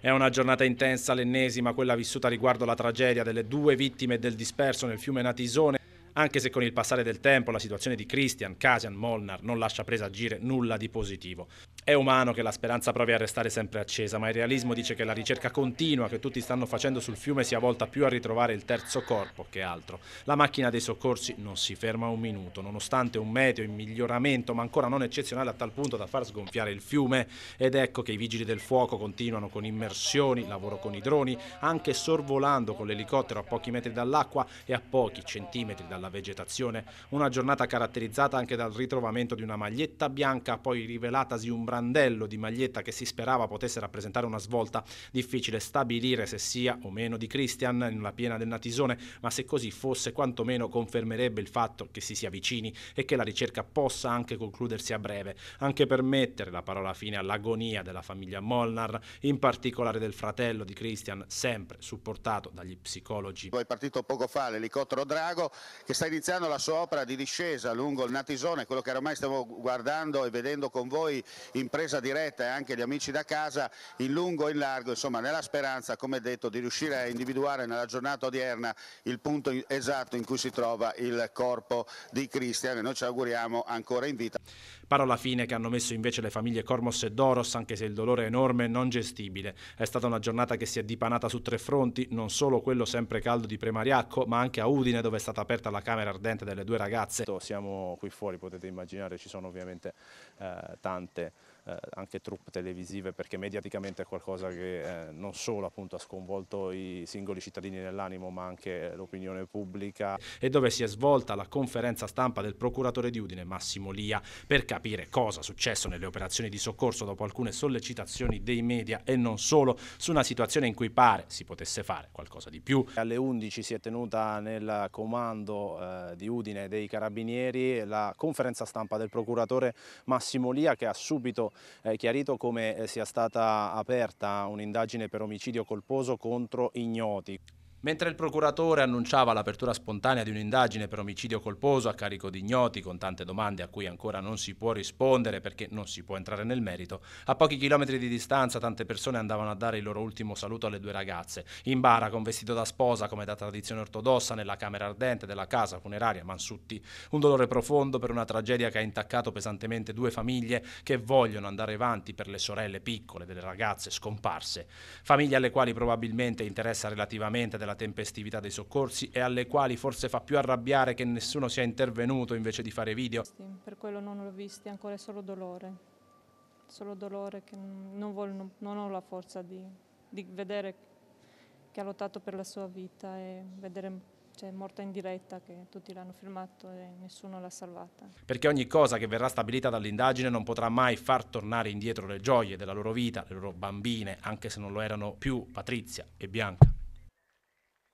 È una giornata intensa, l'ennesima, quella vissuta riguardo la tragedia delle due vittime del disperso nel fiume Natisone anche se con il passare del tempo la situazione di Christian, Casian, Molnar non lascia presagire nulla di positivo. È umano che la speranza provi a restare sempre accesa, ma il realismo dice che la ricerca continua che tutti stanno facendo sul fiume sia volta più a ritrovare il terzo corpo che altro. La macchina dei soccorsi non si ferma un minuto, nonostante un meteo in miglioramento, ma ancora non eccezionale a tal punto da far sgonfiare il fiume. Ed ecco che i vigili del fuoco continuano con immersioni, lavoro con i droni, anche sorvolando con l'elicottero a pochi metri dall'acqua e a pochi centimetri dalla dalla vegetazione. Una giornata caratterizzata anche dal ritrovamento di una maglietta bianca, poi rivelatasi un brandello di maglietta che si sperava potesse rappresentare una svolta. Difficile stabilire se sia o meno di Christian nella piena del Natisone, ma se così fosse quantomeno confermerebbe il fatto che si sia vicini e che la ricerca possa anche concludersi a breve, anche per mettere la parola fine all'agonia della famiglia Molnar, in particolare del fratello di Christian, sempre supportato dagli psicologi. Poi è partito poco fa l'elicottero Drago che sta iniziando la sua opera di discesa lungo il Natisone, quello che ormai stiamo guardando e vedendo con voi in presa diretta e anche gli amici da casa, in lungo e in largo, insomma nella speranza, come detto, di riuscire a individuare nella giornata odierna il punto esatto in cui si trova il corpo di Cristian e noi ci auguriamo ancora in vita. Parola fine che hanno messo invece le famiglie Cormos e Doros, anche se il dolore è enorme e non gestibile. È stata una giornata che si è dipanata su tre fronti, non solo quello sempre caldo di Premariacco, ma anche a Udine dove è stata aperta la la camera ardente delle due ragazze. Siamo qui fuori, potete immaginare, ci sono ovviamente eh, tante eh, anche troupe televisive perché mediaticamente è qualcosa che eh, non solo appunto, ha sconvolto i singoli cittadini nell'animo ma anche l'opinione pubblica. E dove si è svolta la conferenza stampa del procuratore di Udine Massimo Lia per capire cosa è successo nelle operazioni di soccorso dopo alcune sollecitazioni dei media e non solo su una situazione in cui pare si potesse fare qualcosa di più. Alle 11 si è tenuta nel comando eh, di Udine e dei Carabinieri la conferenza stampa del procuratore Massimo Lia che ha subito eh, chiarito come eh, sia stata aperta un'indagine per omicidio colposo contro ignoti. Mentre il procuratore annunciava l'apertura spontanea di un'indagine per omicidio colposo a carico di ignoti, con tante domande a cui ancora non si può rispondere perché non si può entrare nel merito, a pochi chilometri di distanza tante persone andavano a dare il loro ultimo saluto alle due ragazze, in bara con vestito da sposa come da tradizione ortodossa nella camera ardente della casa funeraria Mansutti, un dolore profondo per una tragedia che ha intaccato pesantemente due famiglie che vogliono andare avanti per le sorelle piccole delle ragazze scomparse, famiglie alle quali probabilmente interessa relativamente della la tempestività dei soccorsi e alle quali forse fa più arrabbiare che nessuno sia intervenuto invece di fare video. Per quello non l'ho visti, ancora è solo dolore, solo dolore che non, voglio, non ho la forza di, di, vedere che ha lottato per la sua vita e vedere cioè, morta in diretta che tutti l'hanno filmato e nessuno l'ha salvata. Perché ogni cosa che verrà stabilita dall'indagine non potrà mai far tornare indietro le gioie della loro vita, le loro bambine, anche se non lo erano più Patrizia e Bianca.